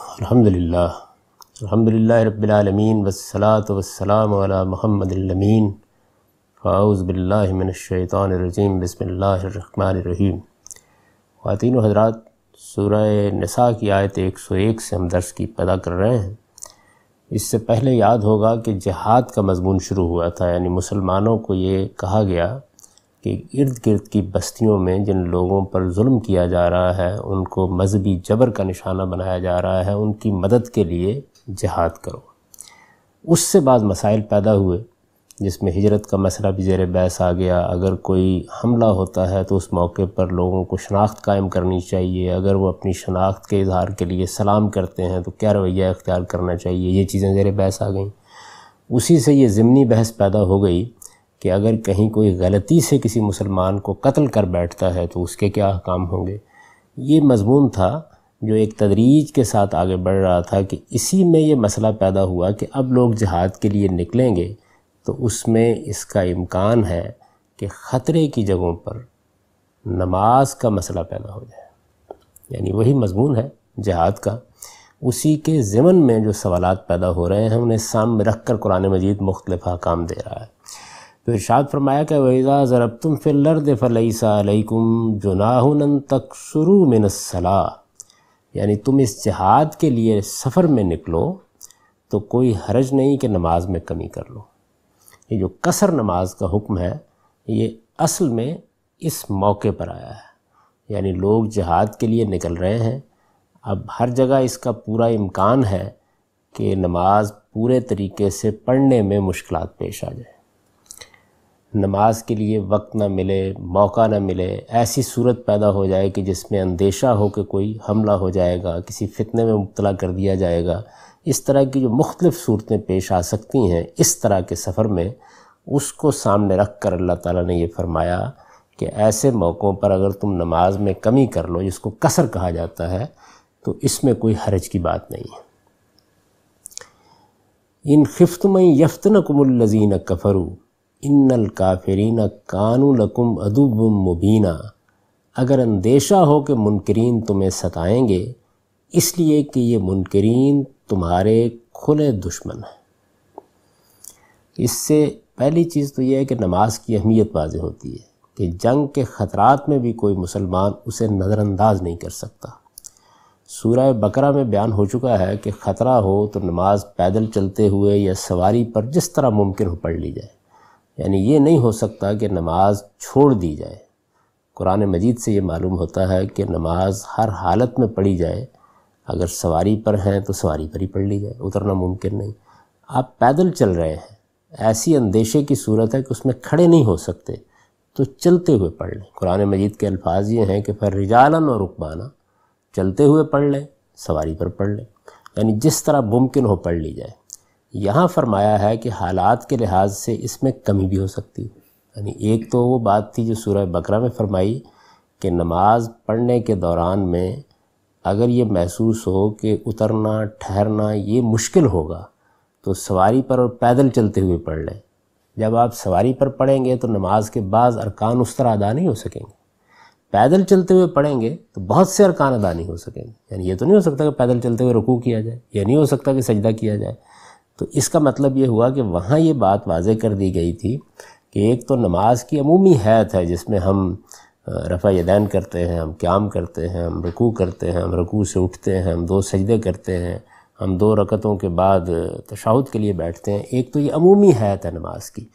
अल्हम्दुलिल्लाह वसलात वसलाम अला महमदमीन बसमीम ख़वातिन हजरात सूर नसा की आयत 101 से हम दर्श की पैदा कर रहे हैं इससे पहले याद होगा कि जहाद का मजमून शुरू हुआ था यानी मुसलमानों को ये कहा गया कि इर्द गिर्द की बस्तियों में जिन लोगों पर जुल्म किया जा रहा है उनको मजहबी जबर का निशाना बनाया जा रहा है उनकी मदद के लिए जहाद करो उससे बाद मसाइल पैदा हुए जिसमें हिजरत का मसला भी जेर बहस आ गया अगर कोई हमला होता है तो उस मौके पर लोगों को शनाख्त कायम करनी चाहिए अगर वो अपनी शनाख्त के इजहार के लिए सलाम करते हैं तो क्या रवैया इख्तियार करना चाहिए ये चीज़ें जेर बहस आ गई उसी से ये ज़मनी बहस पैदा हो गई कि अगर कहीं कोई गलती से किसी मुसलमान को कत्ल कर बैठता है तो उसके क्या काम होंगे ये मजमून था जो एक तदरीज के साथ आगे बढ़ रहा था कि इसी में ये मसला पैदा हुआ कि अब लोग जहाद के लिए निकलेंगे तो उसमें इसका इम्कान है कि ख़तरे की जगहों पर नमाज का मसला पैदा हो जाए यानी वही मजमून है जहाद का उसी के ज़मन में जो सवाल पैदा हो रहे हैं उन्हें सामने रख कर कुरान मजीद मुख्तलिफ़ हकाम दे रहा है तो इर्शाद फरमाया कि वैज़ा ज़रब तुम फिर फ़िलर्द फ़लईसाकुम जुनाहन तक शुरू में नसला यानी तुम इस जहाद के लिए सफ़र में निकलो तो कोई हरज नहीं कि नमाज में कमी कर लो ये जो कसर नमाज का हुक्म है ये असल में इस मौके पर आया है यानी लोग जहाद के लिए निकल रहे हैं अब हर जगह इसका पूरा इम्कान है कि नमाज पूरे तरीके से पढ़ने में मुश्किल पेश आ जाए नमाज के लिए वक्त ना मिले मौका ना मिले ऐसी सूरत पैदा हो जाए कि जिसमें अंदेशा हो कि कोई हमला हो जाएगा किसी फितने में मुबला कर दिया जाएगा इस तरह की जो मुख्तलिफ़ सूरतें पेश आ सकती हैं इस तरह के सफ़र में उसको सामने रख कर अल्लाह ताला ने यह फरमाया कि ऐसे मौक़ों पर अगर तुम नमाज में कमी कर लो जिसको कसर कहा जाता है तो इसमें कोई हरज की बात नहीं है इन खिफ्तमई लजीन कफरू इन्नल काफरीन कानू लकुम अदुब मुबीना अगर अंदेशा हो कि मुनकरीन तुम्हें सताएंगे इसलिए कि ये मुनकरीन तुम्हारे खुले दुश्मन हैं इससे पहली चीज़ तो यह है कि नमाज की अहमियत वाज होती है कि जंग के ख़तरात में भी कोई मुसलमान उसे नज़रअंदाज नहीं कर सकता सूरह बकरा में बयान हो चुका है कि ख़तरा हो तो नमाज पैदल चलते हुए या सवारी पर जिस तरह मुमकिन हो पढ़ ली जाए यानी ये नहीं हो सकता कि नमाज छोड़ दी जाए कुरान मजीद से ये मालूम होता है कि नमाज हर हालत में पढ़ी जाए अगर सवारी पर हैं तो सवारी पर ही पढ़ ली जाए उतरना मुमकिन नहीं आप पैदल चल रहे हैं ऐसी अंदेशे की सूरत है कि उसमें खड़े नहीं हो सकते तो चलते हुए पढ़ लें कुरान मजीद के अल्फाज ये हैं कि फिर रिजालन और रुकबाना चलते हुए पढ़ लें सवारी पर पढ़ लें यानी जिस तरह मुमकिन हो पढ़ ली जाए यहाँ फरमाया है कि हालात के लिहाज से इसमें कमी भी हो सकती यानी एक तो वो बात थी जो सूरह बकरा में फरमाई कि नमाज पढ़ने के दौरान में अगर ये महसूस हो कि उतरना ठहरना ये मुश्किल होगा तो सवारी पर और पैदल चलते हुए पढ़ लें जब आप सवारी पर पढ़ेंगे तो नमाज के बाद अरकान उस तरह अदा नहीं हो सकेंगे पैदल चलते हुए पढ़ेंगे तो बहुत से अरकान अदा नहीं हो सकेंगे यानी ये तो नहीं हो सकता कि पैदल चलते हुए रुकू किया जाए या नहीं हो सकता कि सजदा किया जाए तो इसका मतलब ये हुआ कि वहाँ ये बात वाज कर दी गई थी कि एक तो नमाज की अमूमी हैत है जिसमें हम रफ़ा यदैन करते हैं हम क्याम करते हैं हम रकू करते हैं हम रुकू से उठते हैं हम दो सजदे करते हैं हम दो रकतों के बाद तशाहुद के लिए बैठते हैं एक तो ये अमूमी हैत है नमाज की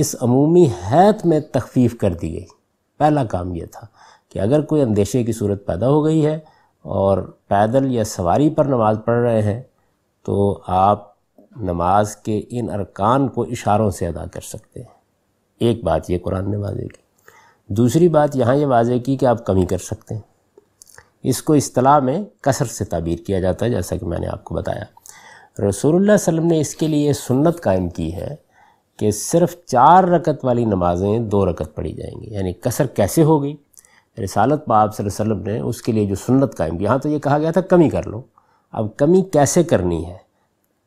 इस अमूमी हैत में तखफीफ कर दी गई पहला काम यह था कि अगर कोई अंदेशे की सूरत पैदा हो गई है और पैदल या सवारी पर नमाज़ पढ़ रहे हैं तो आप नमाज के इन अरकान को इशारों से अदा कर सकते हैं एक बात ये कुरान ने वाजे की दूसरी बात यहाँ ये वाजे की कि आप कमी कर सकते हैं इसको अतलाह में कसर से ताबीर किया जाता है जैसा कि मैंने आपको बताया रसूल वसम ने इसके लिए सुन्नत कायम की है कि सिर्फ चार रकत वाली नमाज़ें दो रकत पढ़ी जाएंगी यानी कसर कैसे हो गई रसालत बाब वसल्लम ने उसके लिए जो सुन्नत कायम की यहाँ तो ये कहा गया था कमी कर लो अब कमी कैसे करनी है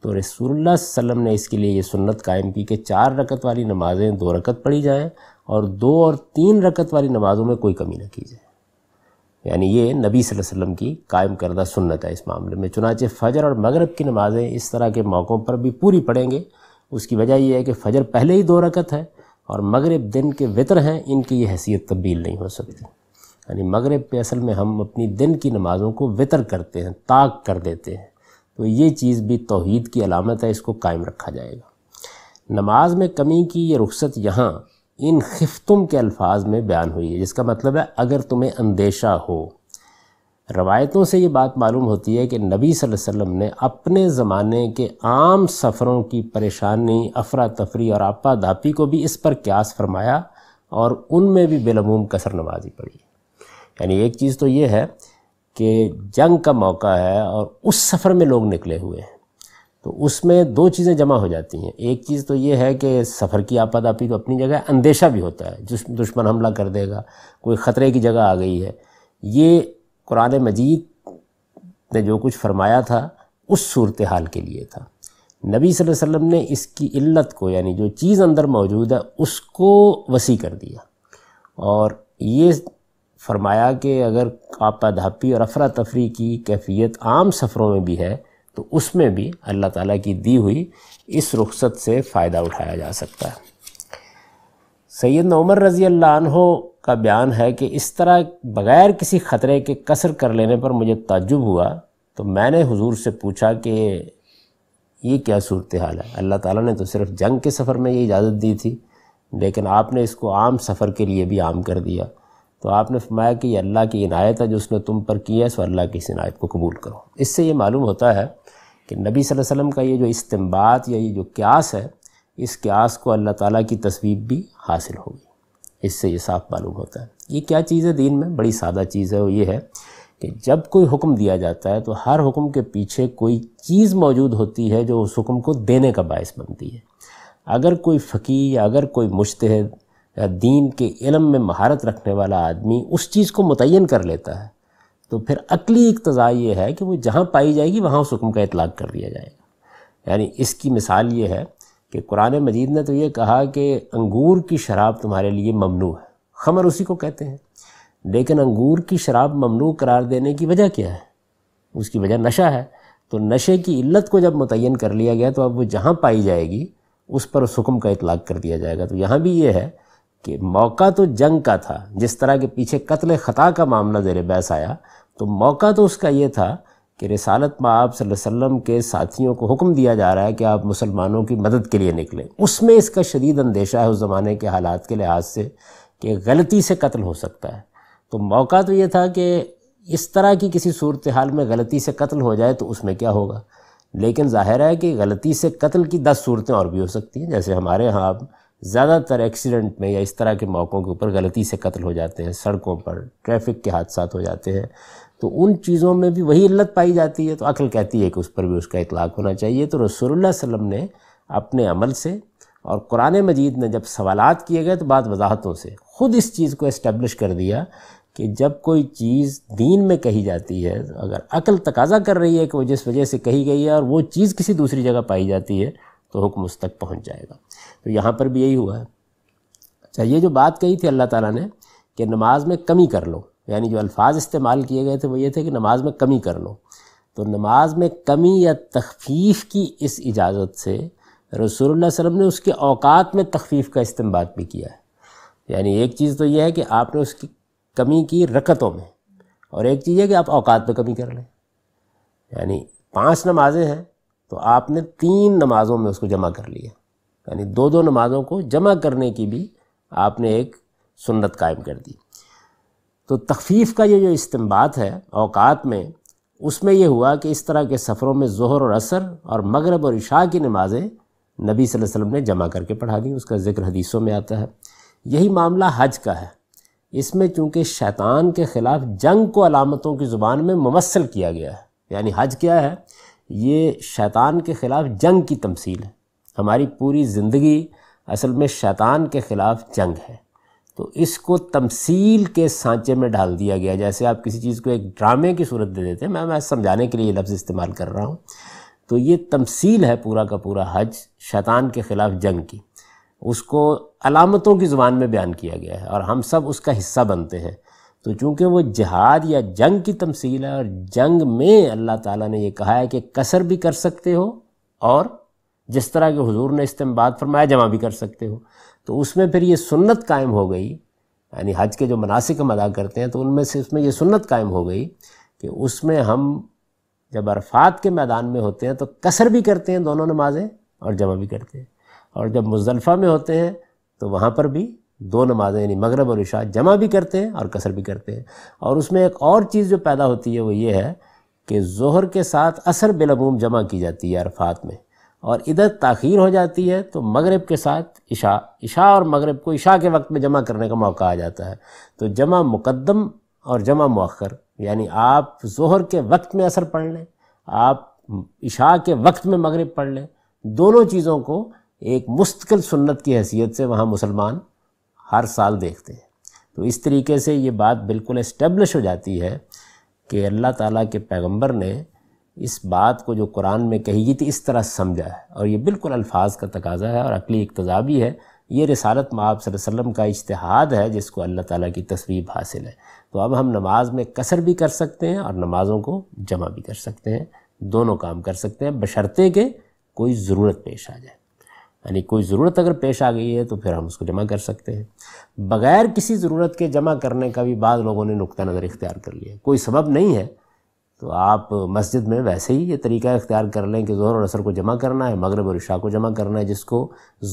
तो रसूल वसम ने इसके लिए ये सुन्नत कायम की कि चार रकत वाली नमाज़ें दो रकत पढ़ी जाएँ और दो और तीन रकत वाली नमाज़ों में कोई कमी ना की जाए यानी ये नबी सल्लल्लाहु अलैहि वसल्लम की कायम करदा सुन्नत है इस मामले में चुनाचे फ़जर और मगरब की नमाज़ें इस तरह के मौक़ों पर भी पूरी पढ़ेंगे उसकी वजह यह है कि फ़जर पहले ही दो रकत है और मगरब दिन के वितर हैं इनकी ये हैसियत तब्दील नहीं हो सकती यानी मगरब पे असल में हम अपनी दिन की नमाज़ों को वितर करते हैं ताक कर देते हैं तो ये चीज़ भी तोहद की अलामत है इसको कायम रखा जाएगा नमाज में कमी की ये रुख्सत यहाँ इन खिफ्तुम के अल्फाज में बयान हुई है जिसका मतलब है अगर तुम्हें अंदेशा हो रवायतों से ये बात मालूम होती है कि नबी सल्लल्लाहु अलैहि वसल्लम ने अपने ज़माने के आम सफ़रों की परेशानी अफरा तफरी और आपा धापी को भी इस पर क्यास फरमाया और उनमें भी बेलमूम कसर नमाजी पड़ी यानी एक चीज़ तो ये है कि जंग का मौका है और उस सफ़र में लोग निकले हुए हैं तो उसमें दो चीज़ें जमा हो जाती हैं एक चीज़ तो ये है कि सफ़र की आपादापी तो अपनी जगह अंदेशा भी होता है जिस दुश्मन हमला कर देगा कोई ख़तरे की जगह आ गई है ये कुरान मजीद ने जो कुछ फरमाया था उस सूरत हाल के लिए था नबी सल्लल्लाहु अलैहि वसल्लम ने इसकी इल्लत को यानी जो चीज़ अंदर मौजूद है उसको वसी कर दिया और ये फरमाया कि अगर आपाधापी और अफरा तफरी की कैफियत आम सफ़रों में भी है तो उसमें भी अल्लाह ताला की दी हुई इस रुख्सत से फ़ायदा उठाया जा सकता है सैद उमर रज़ी अल्लाह का बयान है कि इस तरह बग़ैर किसी ख़तरे के कसर कर लेने पर मुझे ताजुब हुआ तो मैंने हुजूर से पूछा कि ये क्या सूरत हाल है अल्लाह ताला ने तो सिर्फ जंग के सफ़र में ये इजाज़त दी थी लेकिन आपने इसको आम सफ़र के लिए भी आम कर दिया तो आपने फरमाया कि अल्लाह की इनायत है जो उसने तुम पर की है सो अल्लाह की इस इनायत को कबूल करो इससे ये मालूम होता है कि नबी सल्लल्लाहु अलैहि वसल्लम का ये जो इस्तेमाल या ये जो क्यास है इस क्यास को अल्लाह ताला की तस्वीर भी हासिल होगी इससे ये साफ मालूम होता है ये क्या चीज़ है दीन में बड़ी सादा चीज़ है वो ये है कि जब कोई हुक्म दिया जाता है तो हर हुक्म के पीछे कोई चीज़ मौजूद होती है जो उस हुक्म को देने का बायस बनती है अगर कोई फ़कीर या अगर कोई मुश्तहद या दीन के इलम में महारत रखने वाला आदमी उस चीज़ को मुतन कर लेता है तो फिर अकली इकतज़ा ये है कि वो जहाँ पाई जाएगी वहाँ उस हुक्म का इतलाक़ कर दिया जाएगा यानी इसकी मिसाल ये है कि कुरान मजीद ने तो ये कहा कि अंगूर की शराब तुम्हारे लिए ममनू है खमर उसी को कहते हैं लेकिन अंगूर की शराब ममनू करार देने की वजह क्या है उसकी वजह नशा है तो नशे की इल्लत को जब मुतन कर लिया गया तो अब वो जहाँ पाई जाएगी उस पर उस हुक्म का इतलाक़ कर दिया जाएगा तो यहाँ भी ये है कि मौका तो जंग का था जिस तरह के पीछे कत्ल ख़ता का मामला ज़ेर बहस आया तो मौका तो उसका ये था कि रसालत आप वसम के साथियों को हुक्म दिया जा रहा है कि आप मुसलमानों की मदद के लिए निकलें उसमें इसका शदीद अंदेशा है उस ज़माने के हालात के लिहाज से कि गलती से कत्ल हो सकता है तो मौका तो ये था कि इस तरह की किसी सूरत हाल में गलती से कत्ल हो जाए तो उसमें क्या होगा लेकिन जाहिर है कि गलती से कत्ल की दस सूरतें और भी हो सकती हैं जैसे हमारे यहाँ आप ज़्यादातर एक्सीडेंट में या इस तरह के मौक़ों के ऊपर गलती से कत्ल हो जाते हैं सड़कों पर ट्रैफिक के हादसा हो जाते हैं तो उन चीज़ों में भी वही इल्लत पाई जाती है तो अकल कहती है कि उस पर भी उसका इतलाक़ होना चाहिए तो रसोल्ला वसम ने अपने अमल से और कुरान मजीद ने जब सवालत किए गए तो बाद वजाहतों से ख़ुद इस चीज़ को इस्टबलिश कर दिया कि जब कोई चीज़ दीन में कही जाती है तो अगर अकल तकाजा कर रही है कि वो जिस वजह से कही गई है और वो चीज़ किसी दूसरी जगह पाई जाती है तो हुक्म उस तक पहुँच जाएगा तो यहाँ पर भी यही हुआ है अच्छा ये जो बात कही थी अल्लाह ताला ने कि नमाज में कमी कर लो यानी जो अल्फाज इस्तेमाल किए गए थे वो ये थे कि नमाज में कमी कर लो तो नमाज में कमी या तखफीफ की इस इजाज़त से रसूल वसम ने उसके अवकात में तखफीफ का इस्तेमाल भी किया है यानी एक चीज़ तो यह है कि आपने उसकी कमी की रकतों में और एक चीज़ है कि आप अवकात में कमी कर लें यानी पांच नमाजें हैं तो आपने तीन नमाज़ों में उसको जमा कर लिया यानी दो दो नमाज़ों को जमा करने की भी आपने एक सुन्नत कायम कर दी तो तखफीफ़ का ये जो इस्तेमाल है अवकात में उसमें यह हुआ कि इस तरह के सफ़रों में जहर और असर और मगरब और इशा की नमाज़ें नबी सल्लल्लाहु अलैहि वसल्लम ने जमा करके पढ़ा दी उसका ज़िक्र हदीसों में आता है यही मामला हज का है इसमें चूँकि शैतान के ख़िलाफ़ जंग को अलामतों की ज़ुबान में ममसल किया गया है यानी हज क्या है ये शैतान के ख़िलाफ़ जंग की तमसील है हमारी पूरी ज़िंदगी असल में शैतान के ख़िलाफ़ जंग है तो इसको तमसील के सांचे में डाल दिया गया जैसे आप किसी चीज़ को एक ड्रामे की सूरत दे देते हैं मैं मैं समझाने के लिए ये लफ्ज़ इस्तेमाल कर रहा हूँ तो ये तमसील है पूरा का पूरा हज शैतान के ख़िलाफ़ जंग की उसको अलामतों की ज़ुबान में बयान किया गया है और हम सब उसका हिस्सा बनते हैं तो चूँकि वो जहाद या जंग की तमसील है और जंग में अल्लाह ताला ने ये कहा है कि कसर भी कर सकते हो और जिस तरह के हजूर ने इस्तेमाल फरमाया जमा भी कर सकते हो तो उसमें फिर ये सुन्नत कायम हो गई यानी हज के जो मनासिक हम अदा करते हैं तो उनमें से उसमें ये सुन्नत कायम हो गई कि उसमें हम जब अरफात के मैदान में होते हैं तो कसर भी करते हैं दोनों नमाजें और जमा भी करते हैं और जब मुजलफ़ा में होते हैं तो वहाँ पर भी दो नमाजें यानी मगरब और इशा जमा भी करते हैं और कसर भी करते हैं और उसमें एक और चीज़ जो पैदा होती है वो ये है कि जहर के साथ असर बिलबूम जमा की जाती है अरफात में और इधर ताखीर हो जाती है तो मगरब के साथ इशा इशा और मगरब को इशा के वक्त में जमा करने का मौका आ जाता है तो जमा मुकदम और जमा मौखर यानी आप जहर के वक्त में असर पढ़ लें आप इशा के वक्त में मगरब पढ़ लें दोनों चीज़ों को एक मुस्तकिल सुन्नत की हैसियत से वहाँ मुसलमान हर साल देखते हैं तो इस तरीके से ये बात बिल्कुल इस्टेब्लिश हो जाती है कि अल्लाह ताला के पैगंबर ने इस बात को जो कुरान में कही गई थी इस तरह समझा है और ये बिल्कुल अल्फाज का तकाजा है और अकली इकतजा भी है ये रिसालत माप वसम का इश्तहाद है जिसको अल्लाह ताला की तस्वीर हासिल है तो अब हम नमाज में कसर भी कर सकते हैं और नमाज़ों को जमा भी कर सकते हैं दोनों काम कर सकते हैं बशर्ते के कोई ज़रूरत पेश आ जाए यानी कोई ज़रूरत अगर पेश आ गई है तो फिर हम उसको जमा कर सकते हैं बग़ैर किसी ज़रूरत के जमा करने का भी बाद लोगों ने नुक़ नज़र इख्तियार कर लिया कोई सबब नहीं है तो आप मस्जिद में वैसे ही ये तरीका इख्तियार कर लें कि जहर और असर को जमा करना है मगरब और इशा को जमा करना है जिसको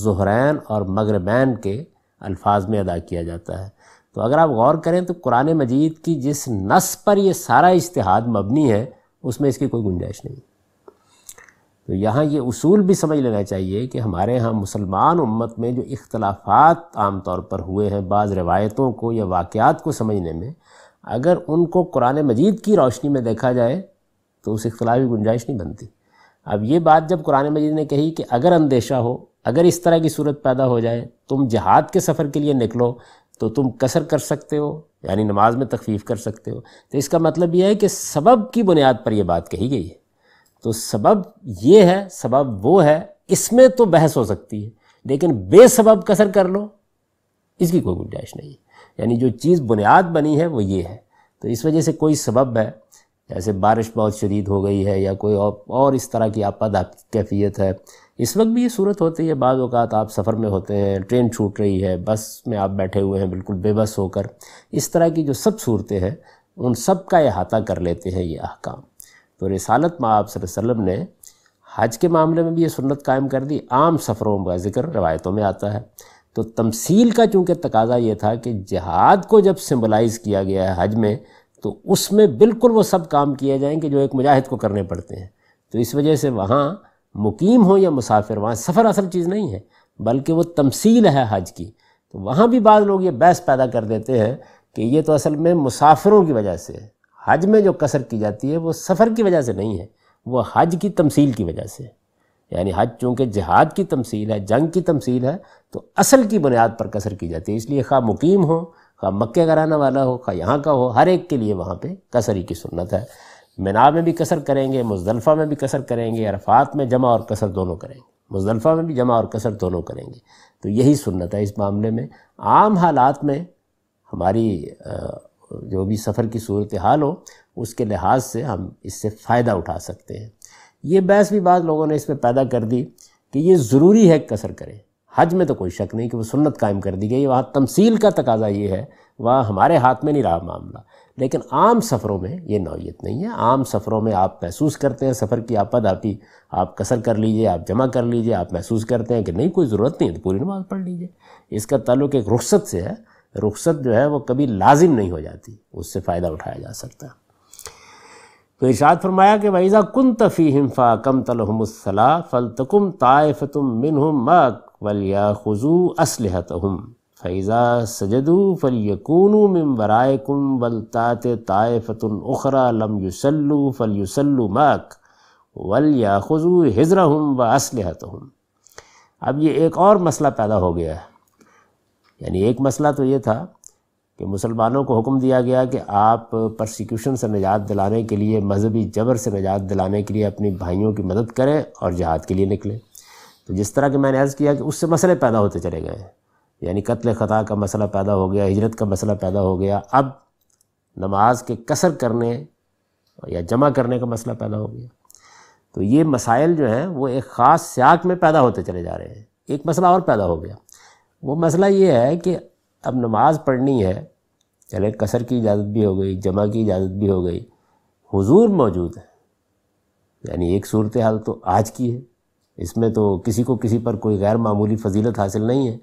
जहरैन और मगरबैन के अल्फाज में अदा किया जाता है तो अगर आप गौर करें तो कुरान मजीद की जिस नस पर यह सारा इश्तहाद मबनी है उसमें इसकी कोई गुंजाइश नहीं तो यहाँ ये उसूल भी समझ लेना चाहिए कि हमारे यहाँ मुसलमान उम्मत में जो इख्तलाफात आम तौर पर हुए हैं बाज़ रवायतों को या वाक़ात को समझने में अगर उनको कुरान मजीद की रोशनी में देखा जाए तो उस इख्तलाफी गुंजाइश नहीं बनती अब ये बात जब कुरान मजीद ने कही कि अगर अंदेशा हो अगर इस तरह की सूरत पैदा हो जाए तुम जहाद के सफ़र के लिए निकलो तो तुम कसर कर सकते हो यानी नमाज में तखफीफ कर सकते हो तो इसका मतलब यह है कि सबब की बुनियाद पर यह बात कही गई है तो सबब ये है सबब वो है इसमें तो बहस हो सकती है लेकिन बेसब कसर कर लो इसकी कोई गुंजाइश नहीं है यानी जो चीज़ बुनियाद बनी है वो ये है तो इस वजह से कोई सबब है जैसे बारिश बहुत शदीद हो गई है या कोई और, और इस तरह की आपादा कैफियत है इस वक्त भी ये सूरत होती है बाद अवत आप सफ़र में होते हैं ट्रेन छूट रही है बस में आप बैठे हुए हैं बिल्कुल बेबस होकर इस तरह की जो सब सूरतें हैं उन सब का अहाता कर लेते हैं ये अहकाम तो रिसालत माँ आप वसम ने हज के मामले में भी ये सुन्नत कायम कर दी आम सफ़रों का ज़िक्र रवायतों में आता है तो तमसील का चूँकि तकाजा ये था कि जहाद को जब सिम्बलाइज़ किया गया है हज में तो उसमें बिल्कुल वो सब काम किए जाएंगे जो एक मुजाहिद को करने पड़ते हैं तो इस वजह से वहाँ मुकीम हो या मुसाफिर वहाँ सफ़र असल चीज़ नहीं है बल्कि वो तमसील है हज की तो वहाँ भी बाद लोग ये बहस पैदा कर देते हैं कि ये तो असल में मुसाफिरों की वजह से है हज में जो कसर की जाती है वो सफ़र की वजह से नहीं है वो हज की तमसील की वजह से है यानी हज चूँकि जहाद की तमसील है जंग की तमसील है तो असल की बुनियाद पर कसर की जाती है इसलिए खा मुकीम हो खा मक्के का रहने वाला हो खा यहाँ का हो हर एक के लिए वहाँ पर कसर ही की सुन्नत है मिना में भी कसर करेंगे मुजदलफ़ा में भी कसर करेंगे अरफात में जमा और कसर दोनों करेंगे मुजदलफ़ा में भी जमा और कसर दोनों करेंगे तो यही सुन्नत है इस मामले में आम हालात में हमारी जो भी सफ़र की सूरत हाल हो उसके लिहाज से हम इससे फ़ायदा उठा सकते हैं ये बहस भी बात लोगों ने इस पर पैदा कर दी कि ये ज़रूरी है कसर करें हज में तो कोई शक नहीं कि वो सुन्नत कायम कर दी गई वहाँ तमसील का तकाजा ये है वहाँ हमारे हाथ में नहीं रहा मामला लेकिन आम सफ़रों में ये नौीयत नहीं है आम सफ़रों में आप महसूस करते हैं सफ़र की आपद आप ही आप कसर कर लीजिए आप जमा कर लीजिए आप महसूस करते हैं कि नहीं कोई ज़रूरत नहीं है तो पूरी नमाज पढ़ लीजिए इसका ताल्लुक एक रुख्सत से है रुख्सत जो है वो कभी लाजिम नहीं हो जाती उससे फ़ायदा उठाया जा सकता है तो इर्शाद फरमाया कि वैज़ा कन तफ़ी हिमफा कम तलहमसला फ़लतकुम तायफ़तुम मिन मक वलिया खजू हम फ़ैज़ा सजदू फ़लियकूनू मिम वरायकुम वलतात तायफ़तन उखरा लम युसल्लू फ़लयुसल्लू मक वलिया खजू हम व हम अब ये एक और मसला पैदा हो गया है यानी एक मसला तो ये था कि मुसलमानों को हुक्म दिया गया कि आप प्रसिक्यूशन से निजात दिलाने के लिए मजहबी जबर से निजात दिलाने के लिए अपनी भाइयों की मदद करें और जहाद के लिए निकलें तो जिस तरह के मैंने अर्ज़ किया कि उससे मसले पैदा होते चले गए यानी कत्ल ख़ता का मसला पैदा हो गया हिजरत का मसला पैदा हो गया अब नमाज के कसर करने या जमा करने का मसला पैदा हो गया तो ये मसाइल जो हैं वो एक ख़ास सियाक में पैदा होते चले जा रहे हैं एक मसला और पैदा हो गया वो मसला ये है कि अब नमाज़ पढ़नी है चले कसर की इजाज़त भी हो गई जमा की इजाज़त भी हो गई हुजूर मौजूद है यानी एक सूरत हाल तो आज की है इसमें तो किसी को किसी पर कोई गैर मामूली फजीलत हासिल नहीं है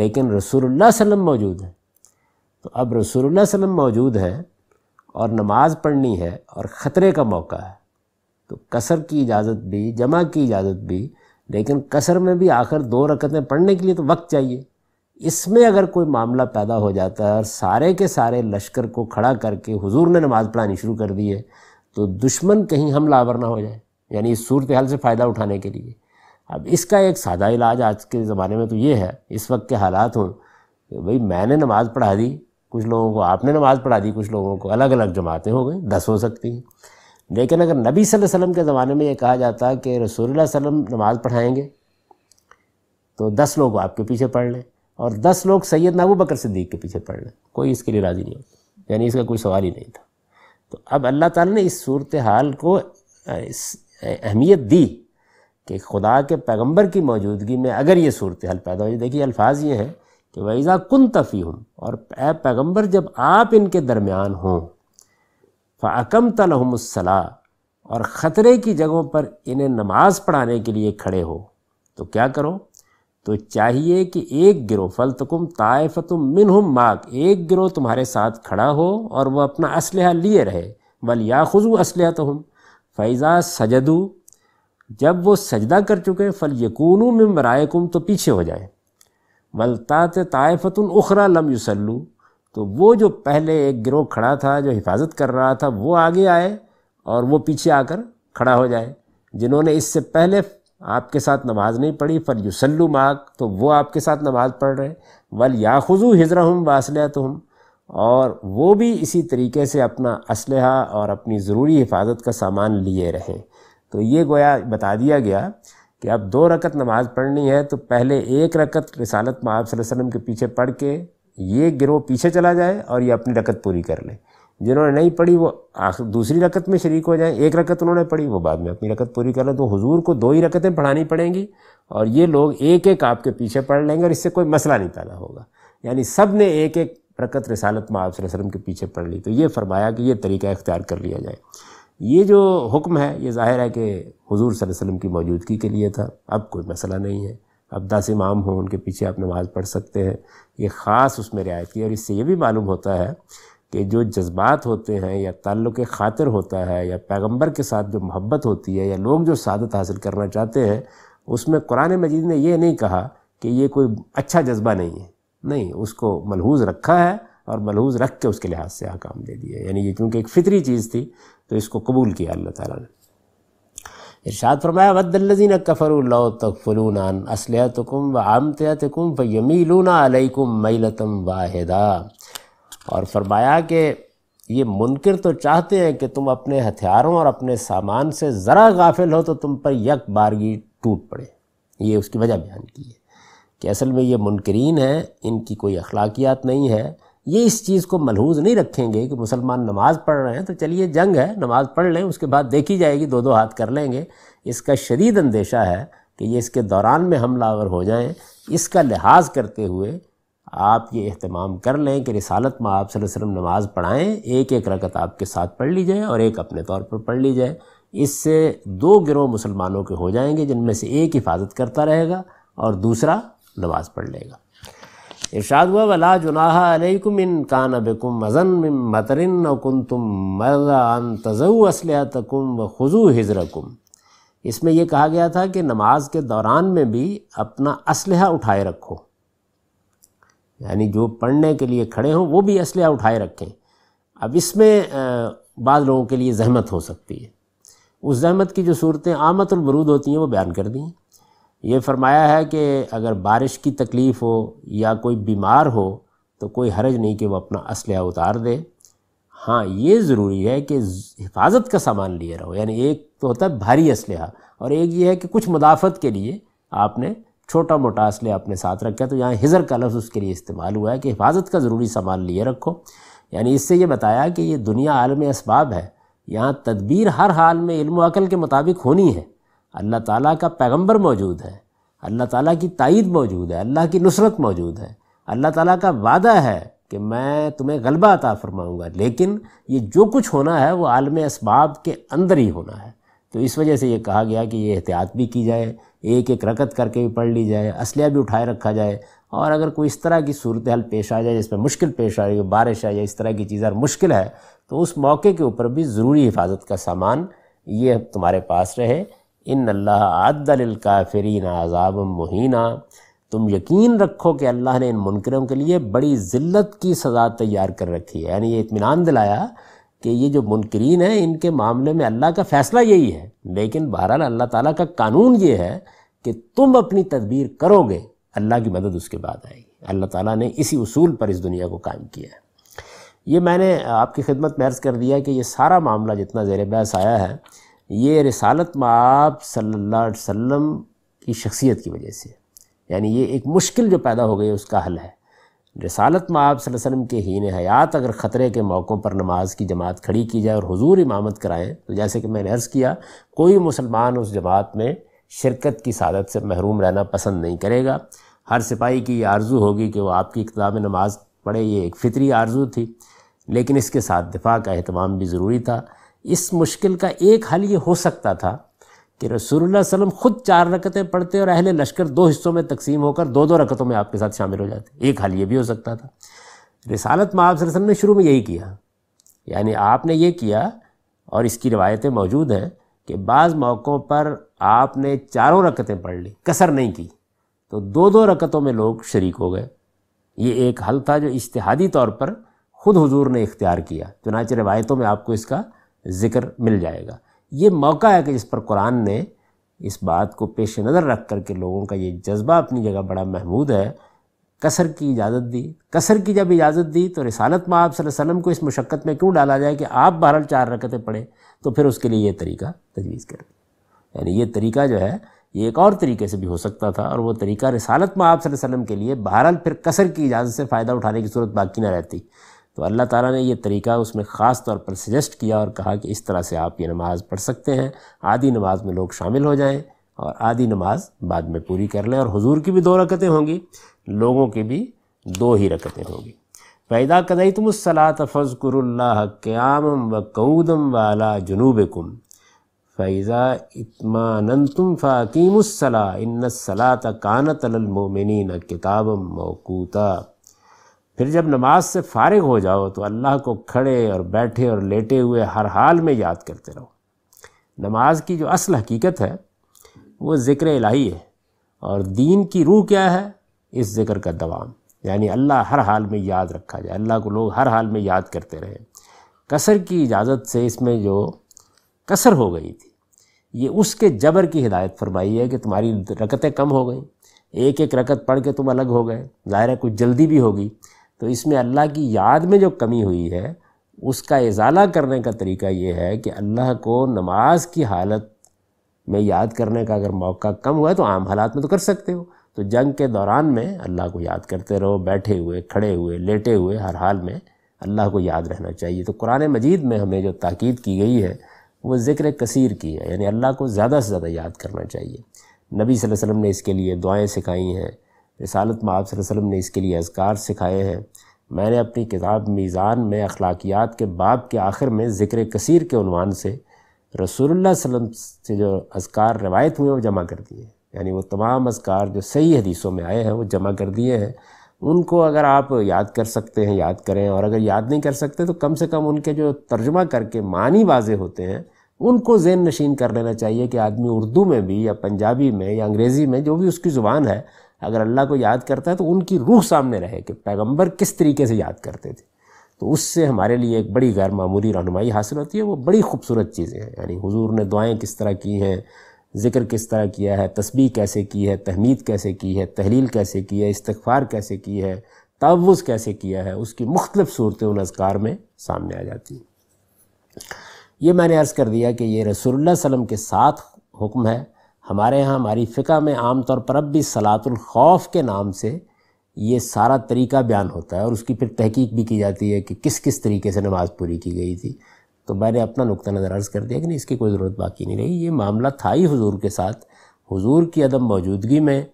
लेकिन रसूलुल्लाह सल्लम मौजूद है तो अब रसूलुल्लाह सल्लम मौजूद है और नमाज पढ़नी है और ख़तरे का मौका है तो कसर की इजाज़त भी जमा की इजाज़त भी लेकिन कसर में भी आखिर दो रकतें पढ़ने के लिए तो वक्त चाहिए इसमें अगर कोई मामला पैदा हो जाता है और सारे के सारे लश्कर को खड़ा करके हुजूर ने नमाज़ पढ़ानी शुरू कर दी है तो दुश्मन कहीं हमलावर ना हो जाए यानी इस सूरत हाल से फ़ायदा उठाने के लिए अब इसका एक सादा इलाज आज के ज़माने में तो ये है इस वक्त के हालात हों कि भाई मैंने नमाज़ पढ़ा दी कुछ लोगों को आपने नमाज़ पढ़ा दी कुछ लोगों को अलग अलग जमातें हो गई दस हो सकती हैं लेकिन अगर नबी सल्लल्लाहु अलैहि वसल्लम के ज़माने में ये कहा जाता कि रसूल वसल्लम नमाज़ पढ़ाएंगे तो दस लोग आपके पीछे पढ़ लें और दस लोग सैयद नबू बकर सिद्दीक के पीछे पड़ लें कोई इसके लिए राज़ी नहीं होता यानी इसका कोई सवाल ही नहीं था तो अब अल्लाह ताला ने इस सूरत हाल को अहमियत दी कि खुदा के पैगंबर की मौजूदगी में अगर ये सूरत हाल पैदा हो देखिए अल्फाज ये हैं कि वैज़ा कन तफ़ी हूँ और पैगम्बर जब आप इनके दरमियान हों फ़ाकम तलहमसला और ख़तरे की जगहों पर इन्हें नमाज पढ़ाने के लिए खड़े हो तो क्या करो तो चाहिए कि एक गिरोह फल तकुम मिन हम माक एक गिरोह तुम्हारे साथ खड़ा हो और वह अपना असलहा लिए रहे बल या खुजू असलहा तो हम फैज़ा सजदू जब वो सजदा कर चुके फल यकूनू मिम रायकुम तो पीछे हो जाए वलतात तायफ़तन उखरा लम युसल्लू तो वो जो पहले एक गिरोह खड़ा था जो हिफाजत कर रहा था वो आगे आए और वो पीछे आकर खड़ा हो जाए जिन्होंने इससे पहले आपके साथ नमाज नहीं पढ़ी फल युसल्लु माक तो वो आपके साथ नमाज पढ़ रहे वल या खुजू हिजरा हम वासलिया तो हम और वो भी इसी तरीके से अपना असलहा और अपनी ज़रूरी हिफाजत का सामान लिए रहें तो ये गोया बता दिया गया कि अब दो रकत नमाज पढ़नी है तो पहले एक रकत रिसालत में वसल्लम के पीछे पढ़ के ये गिरोह पीछे चला जाए और ये अपनी रकत पूरी कर लें जिन्होंने नहीं पढ़ी वो आखिर दूसरी रकत में शरीक हो जाएं एक रकत उन्होंने पढ़ी वो बाद में अपनी रकत पूरी कर लें तो हुजूर को दो ही रकतें पढ़ानी पड़ेंगी और ये लोग एक एक आपके पीछे पढ़ लेंगे और इससे कोई मसला नहीं पैदा होगा यानी सब ने एक एक रकत रसालत में आपसे वसलम के पीछे पढ़ ली तो ये फरमाया कि ये तरीका इख्तियार कर लिया जाए ये जो हुक्म है ये ज़ाहिर है कि हजूर वसलम की मौजूदगी के लिए था अब कोई मसला नहीं है अब दस इमाम हों उनके पीछे आप नमाज़ पढ़ सकते हैं ये ख़ास उसमें रियायत की और इससे ये भी मालूम होता है कि जो जज्बात होते हैं या ताल्लुक़ ख़ातिर होता है या पैगंबर के साथ जो मोहब्बत होती है या लोग जो सादत हासिल करना चाहते हैं उसमें कुरान मजीद ने यह नहीं कहा कि ये कोई अच्छा जज्बा नहीं है नहीं उसको मलहूज रखा है और मलहूज रख के उसके लिहाज से आकाम दे दिए यानी ये चूँकि एक फितरी चीज़ थी तो इसको कबूल किया अल्लाह ताला ने इरशाद फरमाया वदीन कफ़रुल्ला तकफलून असलतकुम व आमतकुम फ़मीलून अलकुम मैलतम वाहिदा और फरमाया कि ये मुनकर तो चाहते हैं कि तुम अपने हथियारों और अपने सामान से ज़रा गाफिल हो तो तुम पर यक बारगी टूट पड़े ये उसकी वजह बयान की है कि असल में ये मुनकरीन हैं इनकी कोई अखलाकियात नहीं है ये इस चीज़ को मलहूज नहीं रखेंगे कि मुसलमान नमाज़ पढ़ रहे हैं तो चलिए जंग है नमाज़ पढ़ लें उसके बाद देखी जाएगी दो दो हाथ कर लेंगे इसका शदीद अंदेशा है कि ये इसके दौरान में हमला अगर हो जाएं इसका लिहाज करते हुए आप ये अहतमाम कर लें कि रिसालत में आप वसम नमाज़ पढ़ाएँ एक एक रकत आपके साथ पढ़ ली जाए और एक अपने तौर पर पढ़ ली जाए इससे दो गिरोह मुसलमानों के हो जाएंगे जिनमें से एक हिफाजत करता रहेगा और दूसरा नमाज़ पढ़ लेगा इर्शाद हुआ वला जुनाकुम इन कान बकुम मज़न मतरिन कुन तुम मरदान तज़ु असलतकुम व खजू हिजरकुम इसमें यह कहा गया था कि नमाज के दौरान में भी अपना असलहा उठाए रखो यानी जो पढ़ने के लिए खड़े हों वो भी असलह उठाए रखें अब इसमें बाद लोगों के लिए जहमत हो सकती है उस जहमत की जो सूरतें आमतुलबरूद होती हैं वो बयान कर दी ये फरमाया है कि अगर बारिश की तकलीफ़ हो या कोई बीमार हो तो कोई हरज नहीं कि वह अपना असलह उतार दे हाँ ये ज़रूरी है कि हिफाजत का सामान लिए रहो यानी एक तो होता है भारी असलह और एक ये है कि कुछ मुदाफ़त के लिए आपने छोटा मोटा असले अपने साथ रखा तो यहाँ हिजर का लफ्ज़ उसके लिए इस्तेमाल हुआ है कि हिफाजत का ज़रूरी सामान लिए रखो यानी इससे ये बताया कि ये दुनिया आलम इसबाब है यहाँ तदबीर हर हाल में इल्म अकल के मुताबिक होनी है अल्लाह ताला का पैगंबर मौजूद है अल्लाह ताला की तइद मौजूद है अल्लाह की नुसरत मौजूद है अल्लाह ताला का वादा है कि मैं तुम्हें गलबा अता फरमाऊँगा लेकिन ये जो कुछ होना है वो आलम इसबाब के अंदर ही होना है तो इस वजह से ये कहा गया कि ये एहतियात भी की जाए एक एक रकत करके भी पढ़ ली जाए असलिया भी उठाए रखा जाए और अगर कोई इस तरह की सूरत हाल पेश आ जाए जिसमें मुश्किल पेश आ रही हो बारिश है या इस तरह की चीज़ और मुश्किल है तो उस मौके के ऊपर भी ज़रूरी हिफाजत का सामान ये तुम्हारे पास रहे इन अल्लाह आदल काफरीन आज़ाब महीना तुम यकीन रखो कि अल्लाह ने इन मुनकरों के लिए बड़ी ज़िल्त की सज़ा तैयार कर रखी है यानी ये इतमान दिलाया कि ये जो मुनकरीन है इनके मामले में अल्लाह का फ़ैसला यही है लेकिन बहरहाल अल्लाह ताला का कानून ये है कि तुम अपनी तदबीर करोगे अल्लाह की मदद उसके बाद आएगी अल्लाह ताला ने इसी उसूल पर इस दुनिया को कायम किया है ये मैंने आपकी खिदमत महर्ज कर दिया कि ये सारा मामला जितना जेर बहस आया है ये रिसालत माब सल्ला वसम की शख्सियत की वजह से यानी ये एक मुश्किल जो पैदा हो गई उसका हल है रसालत में आप वसम के हीन हयात अगर ख़तरे के मौक़ों पर नमाज की जमात खड़ी की जाए और हजूर इमामत कराएँ तो जैसे कि मैंने अर्ज़ किया कोई मुसलमान उस जमात में शिरकत की सादत से महरूम रहना पसंद नहीं करेगा हर सिपाही की आर्जू होगी कि वो आपकी इकतदा में नमाज पढ़े ये एक फितरी आर्जू थी लेकिन इसके साथ दिफा का अहतमाम भी ज़रूरी था इस मुश्किल का एक हल ये हो सकता था कि रसूलुल्लाह वसलम खुद चार रकतें पढ़ते और अहले लश्कर दो हिस्सों में तकसीम होकर दो दो रकतों में आपके साथ शामिल हो जाते एक हाल ये भी हो सकता था रिसालत माँ आप ने शुरू में यही किया यानी आपने ये किया और इसकी रवायतें मौजूद हैं कि बाज़ मौक़ों पर आपने चारों रकतें पढ़ ली कसर नहीं की तो दो दो रकतों में लोग शर्क हो गए ये एक हल था जो इश्तहादी तौर पर खुद हजूर ने इख्तियार किया चुनाच रवायतों में आपको इसका ज़िक्र मिल जाएगा ये मौका है कि जिस पर कुरान ने इस बात को पेश नज़र रख कर के लोगों का ये जज्बा अपनी जगह बड़ा महमूद है कसर की इजाज़त दी कसर की जब इजाज़त दी तो रिसालत में आप वसम को इस मुशक्क़त में क्यों डाला जाए कि आप बहरहाल चार रकतें पढ़ें तो फिर उसके लिए ये तरीका तजवीज़ करें यानी ये तरीका जो है ये एक और तरीके से भी हो सकता था और वो तरीका रिसालत में आप वसम के लिए बहरहाल फिर कसर की इजाज़त से फ़ायदा उठाने की सूरत बाकी ना रहती तो अल्लाह ताला ने ये तरीका उसमें ख़ास तौर पर सजेस्ट किया और कहा कि इस तरह से आप ये नमाज़ पढ़ सकते हैं आधी नमाज में लोग शामिल हो जाएं और आधी नमाज बाद में पूरी कर लें और हुजूर की भी दो रकतें होंगी लोगों की भी दो ही रकतें होंगी पैदा कदई तुम सलात फ़ज़कुरल्ला क़्याम व कऊदम वाला जुनूब कुम फ़ैज़ा इतमान तुम फ़ाकीमसला इन सलात कानत किताब किताबम मौकूता फिर जब नमाज से फारिग हो जाओ तो अल्लाह को खड़े और बैठे और लेटे हुए हर हाल में याद करते रहो नमाज की जो असल हकीकत है वो ज़िक्र इलाही है और दीन की रूह क्या है इस ज़िक्र का दवाम यानी अल्लाह हर हाल में याद रखा जाए अल्लाह को लोग हर हाल में याद करते रहे कसर की इजाज़त से इसमें जो कसर हो गई थी ये उसके जबर की हिदायत फरमाई है कि तुम्हारी रकतें कम हो गई एक एक रकत पढ़ के तुम अलग हो गए ज़ाहिर है कुछ जल्दी भी होगी तो इसमें अल्लाह की याद में जो कमी हुई है उसका इजाला करने का तरीका ये है कि अल्लाह को नमाज की हालत में याद करने का अगर मौका कम हुआ है तो आम हालात में तो कर सकते हो तो जंग के दौरान में अल्लाह को याद करते रहो बैठे हुए खड़े हुए लेटे हुए हर हाल में अल्लाह को याद रहना चाहिए तो कुरान मजीद में हमें जो ताक़ीद की गई है वो ज़िक्र कसीर की है यानी अल्लाह को ज़्यादा से ज़्यादा याद करना चाहिए नबी वसल्लम ने इसके लिए दुआएँ सिखाई हैं रसालत में आप वसल्लम ने इसके लिए अजगार सिखाए हैं मैंने अपनी किताब मीज़ान में अखलाकियात के बाब के आखिर में ज़िक्र कसीर के ऊनवान से रसूलुल्लाह वसल्लम से जो अजकार रवायत हुए हैं वो जमा कर दिए यानी वो तमाम अजकार जो सही हदीसों में आए हैं वो जमा कर दिए हैं उनको अगर आप याद कर सकते हैं याद करें और अगर याद नहीं कर सकते तो कम से कम उनके जो तर्जुमा करके मानी वाजे होते हैं उनको जेन नशीन कर लेना चाहिए कि आदमी उर्दू में भी या पंजाबी में या अंग्रेज़ी में जो भी उसकी ज़ुबान है अगर अल्लाह को याद करता है तो उनकी रूह सामने रहे कि पैगम्बर किस तरीके से याद करते थे तो उससे हमारे लिए एक बड़ी गैर मामूली रहनुमाई हासिल होती है वो बड़ी खूबसूरत चीज़ें हैं यानी हुजूर ने दुआएं किस तरह की हैं ज़िक्र किस तरह किया है तस्बी कैसे की है तहमीद कैसे की है तहलील कैसे की है इस्तफार कैसे की है तवज़ कैसे किया है उसकी मुख्तलिफ सूरतें उन अजकार में सामने आ जाती हैं ये मैंने अर्ज़ कर दिया कि ये रसोल्ला वसम के साथ हुक्म है हमारे यहाँ हमारी फ़िका में आम तौर पर अब भी सलातुल खौफ के नाम से ये सारा तरीका बयान होता है और उसकी फिर तहकीक भी की जाती है कि किस किस तरीके से नमाज़ पूरी की गई थी तो मैंने अपना नुकता नज़र अर्ज़ कर दिया कि नहीं इसकी कोई ज़रूरत बाकी नहीं रही ये मामला था ही हुजूर के साथ हुजूर की अदम मौजूदगी में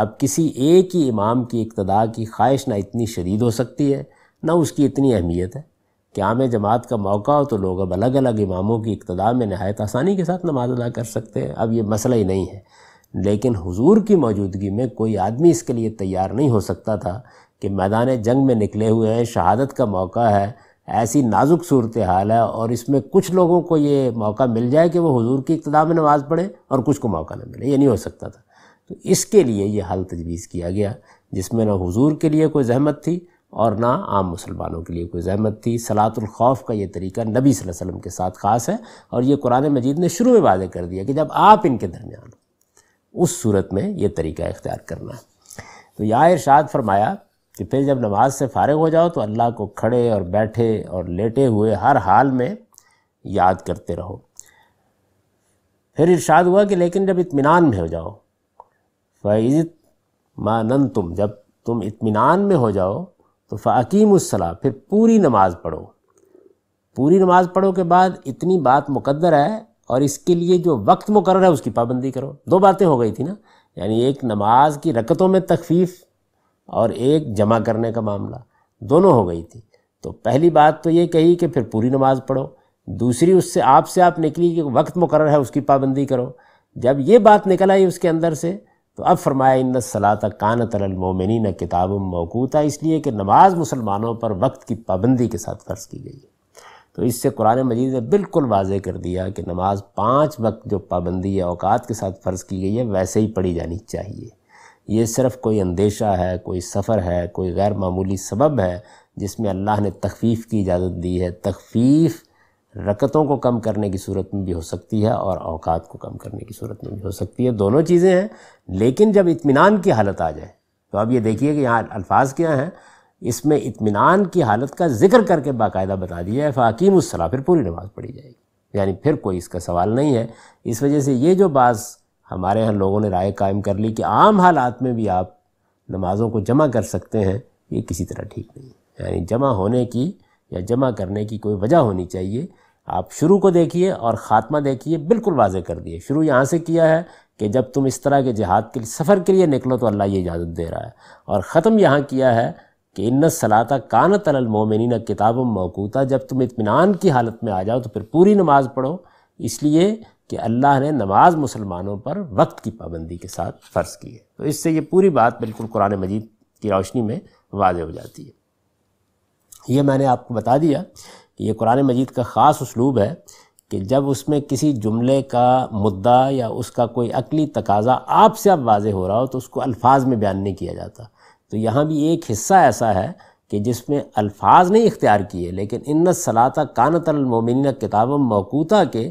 अब किसी एक ही इमाम की इकतदा की ख्वाहिश ना इतनी शदीद हो सकती है ना उसकी इतनी अहमियत है क्याम जमात का मौका हो तो लोग अब अलग अलग इमामों की इकतदा में नहायत आसानी के साथ नमाज अदा कर सकते हैं अब ये मसला ही नहीं है लेकिन हुजूर की मौजूदगी में कोई आदमी इसके लिए तैयार नहीं हो सकता था कि मैदान जंग में निकले हुए हैं शहादत का मौका है ऐसी नाजुक सूरत हाल है और इसमें कुछ लोगों को ये मौका मिल जाए कि वो हुजूर की इकतदा में नमाज़ पढ़े और कुछ को मौका ना मिले ये नहीं हो सकता था तो इसके लिए ये हल तजवीज़ किया गया जिसमें ना हुजूर के लिए कोई जहमत थी और ना आम मुसलमानों के लिए कोई जहमत थी सलातुल्खौफ का ये तरीका नबी वसल्लम के साथ ख़ास है और ये कुरान मजीद ने शुरू में वादे कर दिया कि जब आप इनके दरमियान उस सूरत में ये तरीका इख्तियार करना है तो या इरशाद फरमाया कि फिर जब नमाज से फ़ारग हो जाओ तो अल्लाह को खड़े और बैठे और लेटे हुए हर हाल में याद करते रहो फिर इर्शाद हुआ कि लेकिन जब इत्मीनान में हो जाओ फ़ैज़ मानन तुम जब तुम इत्मीनान में हो जाओ तो उसला फिर पूरी नमाज पढ़ो पूरी नमाज पढ़ो के बाद इतनी बात मुकद्दर है और इसके लिए जो वक्त मुकर है उसकी पाबंदी करो दो बातें हो गई थी ना यानी एक नमाज की रकतों में तखफीफ और एक जमा करने का मामला दोनों हो गई थी तो पहली बात तो ये कही कि फिर पूरी नमाज पढ़ो दूसरी उससे आपसे आप निकली कि वक्त मुकर है उसकी पाबंदी करो जब ये बात निकल आई उसके अंदर से तो अब फरमाया इन सलात कान तलमोमिन किताब मौकूता इसलिए कि नमाज मुसलमानों पर वक्त की पाबंदी के साथ फ़र्ज़ की गई है तो इससे कुरान मजीद ने बिल्कुल वाज़ कर दिया कि नमाज पाँच वक्त जो पाबंदी या अवकात के साथ फ़र्ज़ की गई है वैसे ही पढ़ी जानी चाहिए ये सिर्फ कोई अंदेशा है कोई सफ़र है कोई गैर मामूली सबब है जिसमें अल्लाह ने तखफ़ीफ़ की इजाज़त दी है तखफ़ीफ़ रकतों को कम करने की सूरत में भी हो सकती है और अवकात को कम करने की सूरत में भी हो सकती है दोनों चीज़ें हैं लेकिन जब इत्मीनान की हालत आ जाए तो अब ये देखिए कि यहाँ अल्फाज क्या हैं इसमें इत्मीनान की हालत का जिक्र करके बाकायदा बता दिया है फ़ाकीम सलाह फिर पूरी नमाज़ पढ़ी जाएगी यानी फिर कोई इसका सवाल नहीं है इस वजह से ये जो बाज़ हमारे यहाँ लोगों ने राय कायम कर ली कि आम हालात में भी आप नमाज़ों को जमा कर सकते हैं ये किसी तरह ठीक नहीं यानी जमा होने की या जमा करने की कोई वजह होनी चाहिए आप शुरू को देखिए और ख़ात्मा देखिए बिल्कुल वाजे कर दिए शुरू यहाँ से किया है कि जब तुम इस तरह के जहाद के लिए सफ़र के लिए निकलो तो अल्लाह ये इजाज़त दे रहा है और ख़त्म यहाँ किया है कि इन सलाता कान तलमोमिन किताब मौकूता जब तुम इतमान की हालत में आ जाओ तो फिर पूरी नमाज पढ़ो इसलिए कि अल्लाह ने नमाज मुसलमानों पर वक्त की पाबंदी के साथ फ़र्ज़ की है तो इससे ये पूरी बात बिल्कुल कुरान मजीद की रोशनी में वाज हो जाती है ये मैंने आपको बता दिया कि ये कुरान मजीद का ख़ास उसलूब है कि जब उसमें किसी जुमले का मुद्दा या उसका कोई अकली तकाजा आपसे आप वाज हो रहा हो तो उसको अल्फाज में बयान नहीं किया जाता तो यहाँ भी एक हिस्सा ऐसा है कि जिसमें अल्फाज नहीं इख्तियार किए लेकिन इन सलाता कानतलमोमिन किताब मौकूता के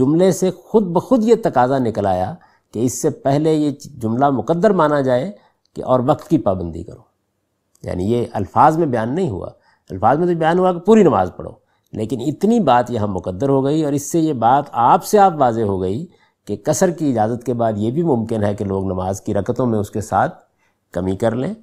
जुमले से खुद ब खुद ये तकाजा निकल आया कि इससे पहले ये जुमला मुकदर माना जाए कि और वक्त की पाबंदी करो यानी ये अल्फाज में बयान नहीं हुआ अल्फाज में तो बयान हुआ कि पूरी नमाज़ पढ़ो लेकिन इतनी बात यहाँ मुकद्दर हो गई और इससे ये बात आपसे आप वाज हो गई कि कसर की इजाज़त के बाद ये भी मुमकिन है कि लोग नमाज की रकतों में उसके साथ कमी कर लें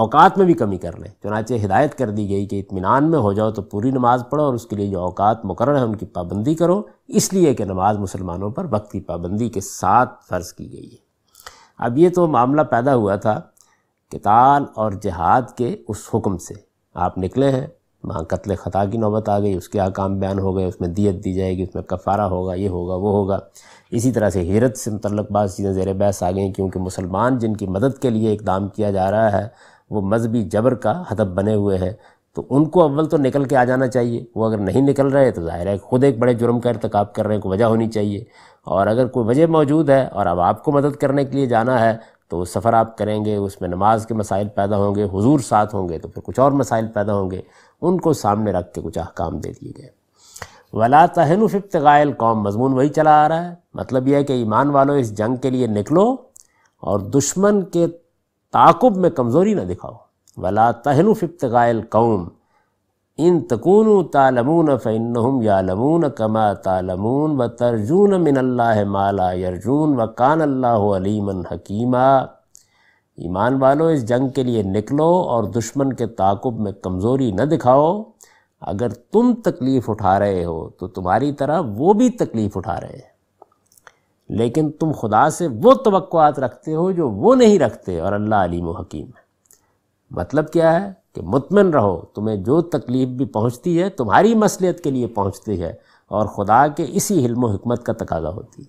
अवकात में भी कमी कर लें चुनाचे हिदायत कर दी गई कि इतमान में हो जाओ तो पूरी नमाज पढ़ो और उसके लिए जो अवकात मुकर है उनकी पाबंदी करो इसलिए कि नमाज मुसलमानों पर वक्त की पाबंदी के साथ फ़र्ज़ की गई है अब ये तो मामला पैदा हुआ था किताल और जहाद के उस हुक्म से आप निकले हैं वहाँ कत्ल ख़ता की नौबत आ गई उसके आकाम बयान हो गए उसमें दियत दी जाएगी उसमें कफ़ारा होगा ये होगा वो होगा इसी तरह से हिरत से मतलब बात चीज़ें ज़ेर बहस आ गई क्योंकि मुसलमान जिनकी मदद के लिए इकदाम किया जा रहा है वो मजहबी जबर का हदब बने हुए हैं तो उनको अव्वल तो निकल के आ जाना चाहिए वो अगर नहीं निकल रहे तो ज़ाहिर है ख़ुद एक बड़े जुर्म का irतकब कर रहे हैं कोई वजह होनी चाहिए और अगर कोई वजह मौजूद है और अब आपको मदद करने के लिए जाना है तो सफ़र आप करेंगे उसमें नमाज के मसाइल पैदा होंगे हुजूर साथ होंगे तो फिर कुछ और मसाइल पैदा होंगे उनको सामने रख के कुछ अहकाम दे दिए गए वला तहन इब्तगायल कौम मजमून वही चला आ रहा है मतलब यह है कि ईमान वालों इस जंग के लिए निकलो और दुश्मन के ताकुब में कमज़ोरी ना दिखाओ वला तहन इब्तगायल कौम इन तकून तालमून फ़िनहम यालमून कमा तालमून व तर्जुन मिनल्ला माला यर्जुन व कान अल्लाह हकीमा ईमान वालो इस जंग के लिए निकलो और दुश्मन के ताकुब में कमज़ोरी न दिखाओ अगर तुम तकलीफ़ उठा रहे हो तो तुम्हारी तरह वो भी तकलीफ़ उठा रहे हैं लेकिन तुम खुदा से वो तो रखते हो जो वो नहीं रखते और अल्लाह अलीम हकीम है मतलब क्या है कि मुतमिन रहो तुम्हें जो तकलीफ़ भी पहुँचती है तुम्हारी मसलियत के लिए पहुँचती है और ख़ुदा के इसी हिल्म हमत का तकाजा होती है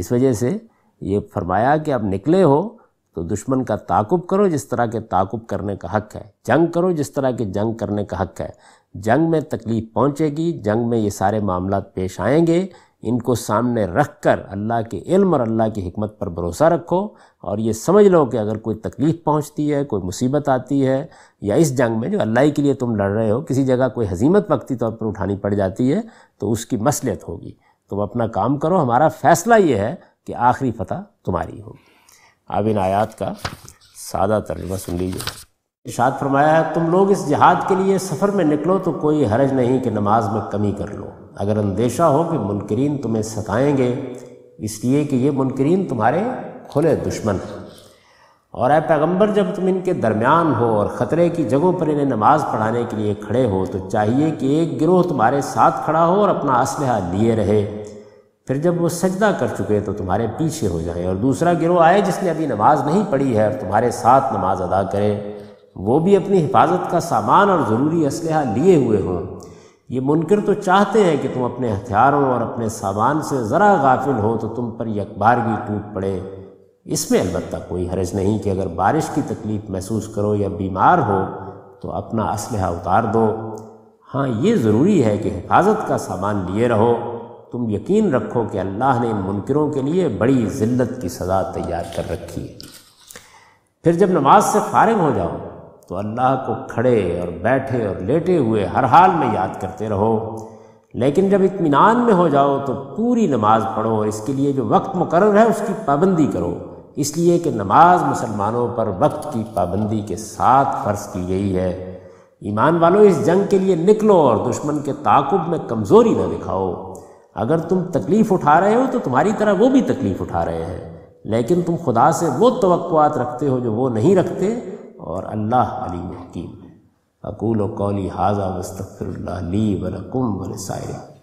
इस वजह से ये फरमाया कि अब निकले हो तो दुश्मन का ताकुब करो जिस तरह के ताकुब करने का हक है जंग करो जिस तरह के जंग करने का हक है जंग में तकलीफ़ पहुँचेगी जंग में ये सारे मामला पेश आएंगे इनको सामने रख कर अल्लाह के इल्म और अल्लाह की हमत पर भरोसा रखो और ये समझ लो कि अगर कोई तकलीफ़ पहुंचती है कोई मुसीबत आती है या इस जंग में जो अल्लाह के लिए तुम लड़ रहे हो किसी जगह कोई हजीमत वक्ती तौर पर उठानी पड़ जाती है तो उसकी मसलियत होगी तुम अपना काम करो हमारा फ़ैसला ये है कि आखिरी फतह तुम्हारी होगी अब इन आयात का सादा तर्जमा सुन लीजिए इशाद फरमाया तुम लोग इस जहाद के लिए सफ़र में निकलो तो कोई हरज नहीं कि नमाज में कमी कर लो अगर अंदेशा हो कि मुनकरीन तुम्हें सताएंगे इसलिए कि ये मुनकरीन तुम्हारे खुले दुश्मन हैं और ए पैगंबर जब तुम इनके दरमियान हो और ख़तरे की जगहों पर इन्हें नमाज पढ़ाने के लिए खड़े हो तो चाहिए कि एक गिरोह तुम्हारे साथ खड़ा हो और अपना असलहा लिए रहे फिर जब वो सजदा कर चुके तो तुम्हारे पीछे हो जाए और दूसरा गिरोह आए जिसने अभी नमाज नहीं पढ़ी है और तुम्हारे साथ नमाज अदा करे वो भी अपनी हिफाजत का सामान और ज़रूरी असलहा लिए हुए हों ये मुनकर तो चाहते हैं कि तुम अपने हथियारों और अपने सामान से ज़रा गाफिल हो तो तुम पर यकबारगी टूट पड़े इसमें अलबत् कोई हरज नहीं कि अगर बारिश की तकलीफ़ महसूस करो या बीमार हो तो अपना असल उतार दो हाँ ये ज़रूरी है कि हिफाजत का सामान लिए रहो तुम यकीन रखो कि अल्लाह ने इन मुनकरों के लिए बड़ी ज़िल्लत की सज़ा तैयार कर रखी है फिर जब नमाज से फारग हो जाओ तो अल्लाह को खड़े और बैठे और लेटे हुए हर हाल में याद करते रहो लेकिन जब इतमान में हो जाओ तो पूरी नमाज पढ़ो और इसके लिए जो वक्त मुकर है उसकी पाबंदी करो इसलिए कि नमाज मुसलमानों पर वक्त की पाबंदी के साथ फ़र्ज की गई है ईमान वालों इस जंग के लिए निकलो और दुश्मन के ताकुब में कमज़ोरी न दिखाओ अगर तुम तकलीफ़ उठा रहे हो तो तुम्हारी तरह वो भी तकलीफ़ उठा रहे हैं लेकिन तुम खुदा से वो तो रखते हो जो वो नहीं रखते और अल्लाह अली हकीम अकूल कौली हाजा वस्तफ़िर ली वलकुम वल सायर